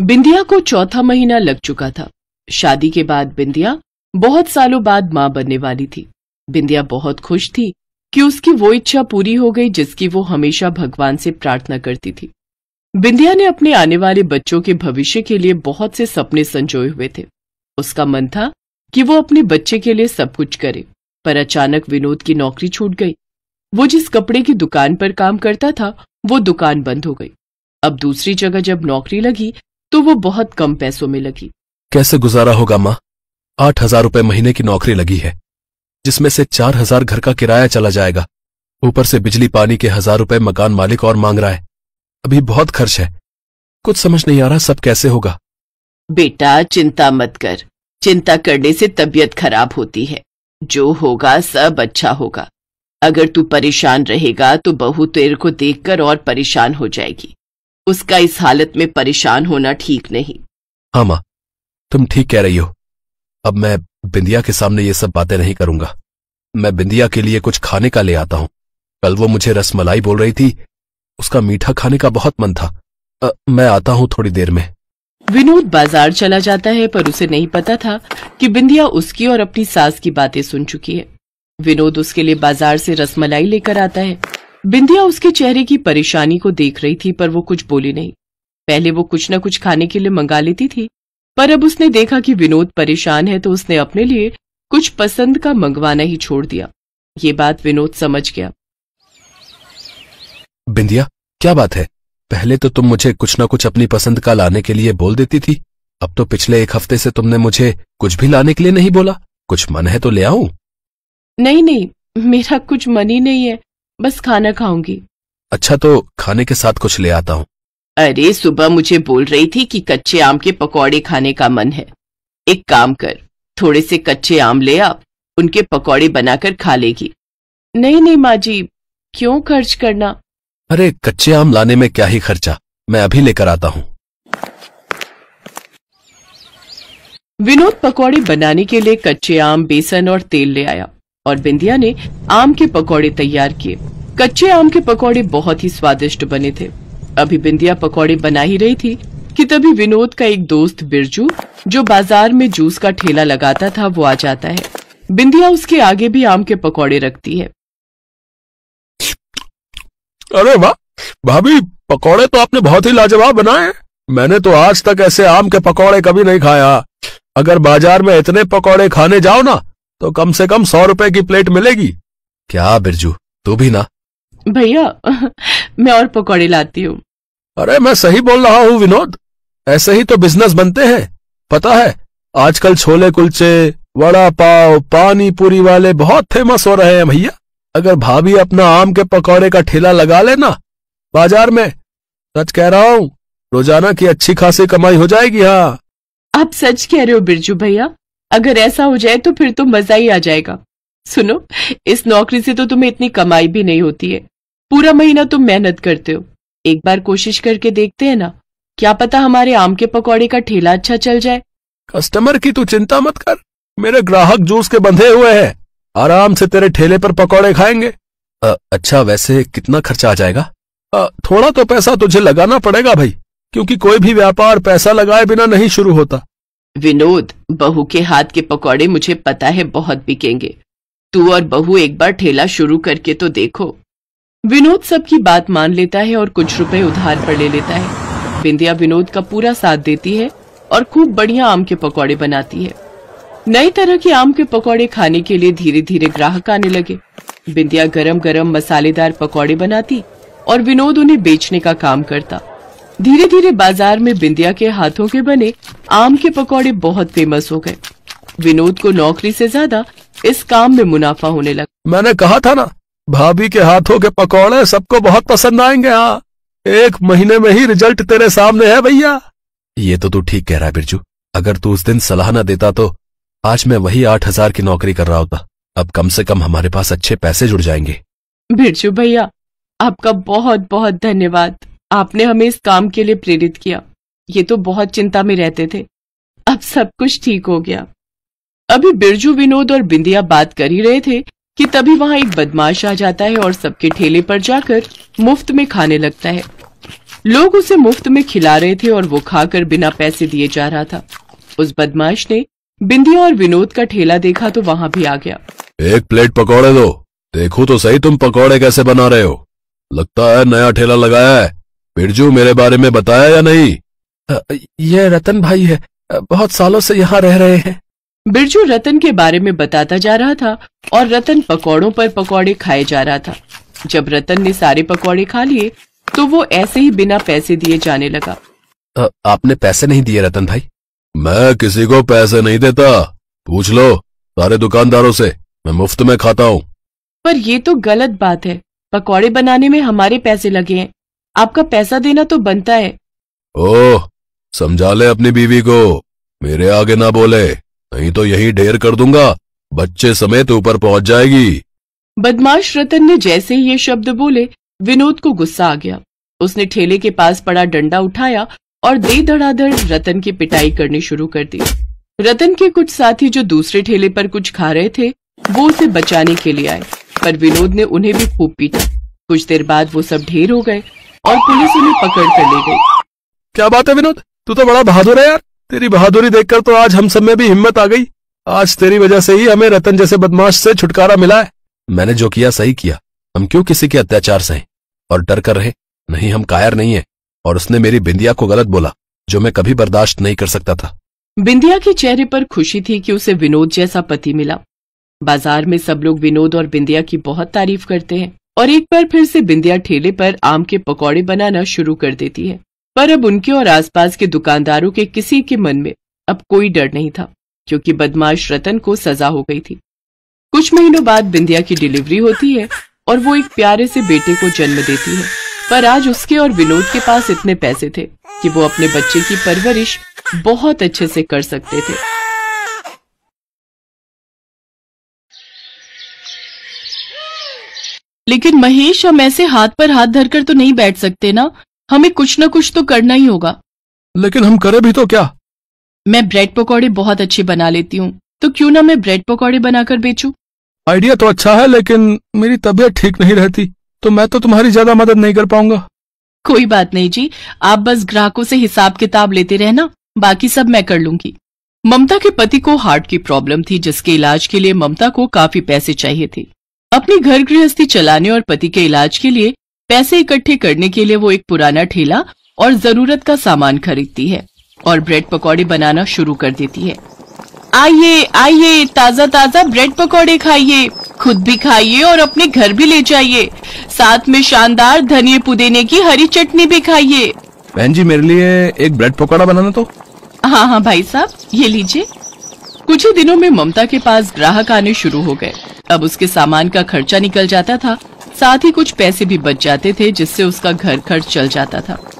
बिंदिया को चौथा महीना लग चुका था शादी के बाद बिंदिया बहुत सालों बाद मां बनने वाली थी बिंदिया बहुत खुश थी कि उसकी वो इच्छा पूरी हो गई जिसकी वो हमेशा भगवान से प्रार्थना करती थी बिंदिया ने अपने आने वाले बच्चों के भविष्य के लिए बहुत से सपने संजोए हुए थे उसका मन था कि वो अपने बच्चे के लिए सब कुछ करे पर अचानक विनोद की नौकरी छूट गई वो जिस कपड़े की दुकान पर काम करता था वो दुकान बंद हो गई अब दूसरी जगह जब नौकरी लगी तो वो बहुत कम पैसों में लगी कैसे गुजारा होगा माँ आठ हजार रुपये महीने की नौकरी लगी है जिसमें से चार हजार घर का किराया चला जाएगा ऊपर से बिजली पानी के हजार रुपए मकान मालिक और मांग रहा है अभी बहुत खर्च है कुछ समझ नहीं आ रहा सब कैसे होगा बेटा चिंता मत कर चिंता करने से तबीयत खराब होती है जो होगा सब अच्छा होगा अगर तू परेशान रहेगा तो बहू तेरे को देखकर और परेशान हो जाएगी उसका इस हालत में परेशान होना ठीक नहीं हाँ माँ तुम ठीक कह रही हो अब मैं बिंदिया के सामने ये सब बातें नहीं करूंगा मैं बिंदिया के लिए कुछ खाने का ले आता हूँ कल वो मुझे रसमलाई बोल रही थी उसका मीठा खाने का बहुत मन था आ, मैं आता हूँ थोड़ी देर में विनोद बाजार चला जाता है पर उसे नहीं पता था कि बिंदिया उसकी और अपनी सास की बातें सुन चुकी है विनोद उसके लिए बाजार से रसमलाई लेकर आता है बिंदिया उसके चेहरे की परेशानी को देख रही थी पर वो कुछ बोली नहीं पहले वो कुछ न कुछ खाने के लिए मंगा लेती थी पर अब उसने देखा कि विनोद परेशान है तो उसने अपने लिए कुछ पसंद का मंगवाना ही छोड़ दिया ये बात विनोद समझ गया बिंदिया क्या बात है पहले तो तुम मुझे कुछ ना कुछ अपनी पसंद का लाने के लिए बोल देती थी अब तो पिछले एक हफ्ते से तुमने मुझे कुछ भी लाने के लिए नहीं बोला कुछ मन है तो ले आऊं नहीं नहीं मेरा कुछ मन ही नहीं है बस खाना खाऊंगी अच्छा तो खाने के साथ कुछ ले आता हूँ अरे सुबह मुझे बोल रही थी कि कच्चे आम के पकौड़े खाने का मन है एक काम कर थोड़े से कच्चे आम ले आ उनके पकौड़े बनाकर खा लेगी नहीं नहीं माँ जी क्यों खर्च करना अरे कच्चे आम लाने में क्या ही खर्चा मैं अभी लेकर आता हूँ विनोद पकौड़े बनाने के लिए कच्चे आम बेसन और तेल ले आया और बिंदिया ने आम के पकौड़े तैयार किए कच्चे आम के पकौड़े बहुत ही स्वादिष्ट बने थे अभी बिंदिया पकौड़े बना ही रही थी कि तभी विनोद का एक दोस्त बिरजू जो बाजार में जूस का ठेला लगाता था वो आ जाता है बिंदिया उसके आगे भी आम के पकौड़े रखती है अरे वाह भाभी पकौड़े तो आपने बहुत ही लाजवाब बनाए मैंने तो आज तक ऐसे आम के पकौड़े कभी नहीं खाया अगर बाजार में इतने पकौड़े खाने जाओ ना तो कम से कम सौ रुपए की प्लेट मिलेगी क्या बिरजू तू भी ना भैया मैं और पकौड़े लाती हूँ अरे मैं सही बोल रहा हूँ विनोद ऐसे ही तो बिजनेस बनते हैं पता है आजकल छोले कुलचे वड़ा पाव पानी पूरी वाले बहुत फेमस हो रहे हैं भैया अगर भाभी अपना आम के पकौड़े का ठेला लगा लेना बाजार में सच कह रहा हूँ रोजाना की अच्छी खासी कमाई हो जाएगी हाँ आप सच कह रहे हो बिरजू भैया अगर ऐसा हो जाए तो फिर तो मजा ही आ जाएगा सुनो इस नौकरी से तो तुम्हें इतनी कमाई भी नहीं होती है पूरा महीना तुम मेहनत करते हो एक बार कोशिश करके देखते हैं ना क्या पता हमारे आम के पकौड़े का ठेला अच्छा चल जाए कस्टमर की तू तो चिंता मत कर मेरे ग्राहक जूस के बंधे हुए हैं आराम से तेरे ठेले पर पकौड़े खाएंगे आ, अच्छा वैसे कितना खर्चा आ जाएगा आ, थोड़ा तो पैसा तुझे लगाना पड़ेगा भाई क्योंकि कोई भी व्यापार पैसा लगाए बिना नहीं शुरू होता विनोद बहू के हाथ के पकौड़े मुझे पता है बहुत बिकेंगे तू और बहू एक बार ठेला शुरू करके तो देखो विनोद सबकी बात मान लेता है और कुछ रुपए उधार पर ले लेता है बिंदिया विनोद का पूरा साथ देती है और खूब बढ़िया आम के पकौड़े बनाती है नई तरह के आम के पकौड़े खाने के लिए धीरे धीरे ग्राहक आने लगे बिंदिया गरम गरम मसालेदार पकौड़े बनाती और विनोद उन्हें बेचने का काम करता धीरे धीरे बाजार में बिंदिया के हाथों के बने आम के पकौड़े बहुत फेमस हो गए विनोद को नौकरी से ज्यादा इस काम में मुनाफा होने लगा मैंने कहा था ना भाभी के हाथों के पकौड़े सबको बहुत पसंद आएंगे हाँ एक महीने में ही रिजल्ट तेरे सामने है भैया ये तो तू ठीक कह रहा है बिरजू अगर तू उस दिन सलाह न देता तो आज मैं वही आठ हजार की नौकरी कर रहा होता अब कम से कम हमारे पास अच्छे पैसे जुड़ जाएंगे बिरजू भैया आपका बहुत बहुत धन्यवाद आपने हमें इस काम के लिए प्रेरित किया ये तो बहुत चिंता में रहते थे अब सब कुछ ठीक हो गया अभी बिरजू विनोद और बिंदिया बात कर ही रहे थे कि तभी वहाँ एक बदमाश आ जाता है और सबके ठेले पर जाकर मुफ्त में खाने लगता है लोग उसे मुफ्त में खिला रहे थे और वो खाकर बिना पैसे दिए जा रहा था उस बदमाश ने बिंदिया और विनोद का ठेला देखा तो वहाँ भी आ गया एक प्लेट पकौड़े दो देखो तो सही तुम पकौड़े कैसे बना रहे हो लगता है नया ठेला लगाया है बिरजू मेरे बारे में बताया या नहीं ये रतन भाई है बहुत सालों से यहाँ रह रहे हैं बिरजू रतन के बारे में बताता जा रहा था और रतन पकौड़ों पर पकौड़े खाए जा रहा था जब रतन ने सारे पकौड़े खा लिए तो वो ऐसे ही बिना पैसे दिए जाने लगा आ, आपने पैसे नहीं दिए रतन भाई मैं किसी को पैसे नहीं देता पूछ लो सारे दुकानदारों से मैं मुफ्त में खाता हूँ पर ये तो गलत बात है पकौड़े बनाने में हमारे पैसे लगे हैं आपका पैसा देना तो बनता है ओह समझा ले अपनी बीवी को मेरे आगे ना बोले नहीं तो यही ढेर कर दूंगा बच्चे समेत ऊपर पहुंच जाएगी बदमाश रतन ने जैसे ही ये शब्द बोले विनोद को गुस्सा आ गया उसने ठेले के पास पड़ा डंडा उठाया और दे धड़ाधड़ रतन की पिटाई करनी शुरू कर दी रतन के कुछ साथी जो दूसरे ठेले पर कुछ खा रहे थे वो उसे बचाने के लिए आए पर विनोद ने उन्हें भी खूब पीटा कुछ देर बाद वो सब ढेर हो गए और पुलिस उन्हें पकड़ कर ले गई क्या बात है विनोद तू तो बड़ा बहादुर है यार तेरी बहादुरी देखकर तो आज हम सब में भी हिम्मत आ गई आज तेरी वजह से ही हमें रतन जैसे बदमाश से छुटकारा मिला है मैंने जो किया सही किया हम क्यों किसी के अत्याचार हैं और डर कर रहे नहीं हम कायर नहीं है और उसने मेरी बिंदिया को गलत बोला जो मैं कभी बर्दाश्त नहीं कर सकता था बिंदिया के चेहरे पर खुशी थी कि उसे विनोद जैसा पति मिला बाजार में सब लोग विनोद और बिंदिया की बहुत तारीफ करते हैं और एक बार फिर से बिंदिया ठेले पर आम के पकौड़े बनाना शुरू कर देती है पर अब उनके और आसपास के दुकानदारों के किसी के मन में अब कोई डर नहीं था क्योंकि बदमाश रतन को सजा हो गई थी कुछ महीनों बाद बिंदिया की डिलीवरी होती है और वो एक प्यारे से बेटे को जन्म देती है पर आज उसके और विनोद के पास इतने पैसे थे कि वो अपने बच्चे की परवरिश बहुत अच्छे से कर सकते थे लेकिन महेश हम ऐसे हाथ पर हाथ धरकर तो नहीं बैठ सकते ना हमें कुछ ना कुछ तो करना ही होगा लेकिन हम करें भी तो क्या मैं ब्रेड पकौड़े बहुत अच्छे बना लेती हूँ तो क्यों ना मैं ब्रेड पकौड़े बनाकर बेचू आइडिया तो अच्छा है लेकिन मेरी तबीयत ठीक नहीं रहती तो मैं तो तुम्हारी ज्यादा मदद नहीं कर पाऊंगा कोई बात नहीं जी आप बस ग्राहकों से हिसाब किताब लेते रहना बाकी सब मैं कर लूंगी ममता के पति को हार्ट की प्रॉब्लम थी जिसके इलाज के लिए ममता को काफी पैसे चाहिए थे अपनी घर गृहस्थी चलाने और पति के इलाज के लिए पैसे इकट्ठे करने के लिए वो एक पुराना ठेला और जरूरत का सामान खरीदती है और ब्रेड पकौड़े बनाना शुरू कर देती है आइए आइए ताजा ताजा ब्रेड पकौड़े खाइए खुद भी खाइए और अपने घर भी ले जाइए साथ में शानदार धनिया पुदीने की हरी चटनी भी खाइए बहन जी मेरे लिए एक ब्रेड पकौड़ा बनाना तो हाँ हाँ भाई साहब ये लीजिए कुछ ही दिनों में ममता के पास ग्राहक आने शुरू हो गए अब उसके सामान का खर्चा निकल जाता था साथ ही कुछ पैसे भी बच जाते थे जिससे उसका घर खर्च चल जाता था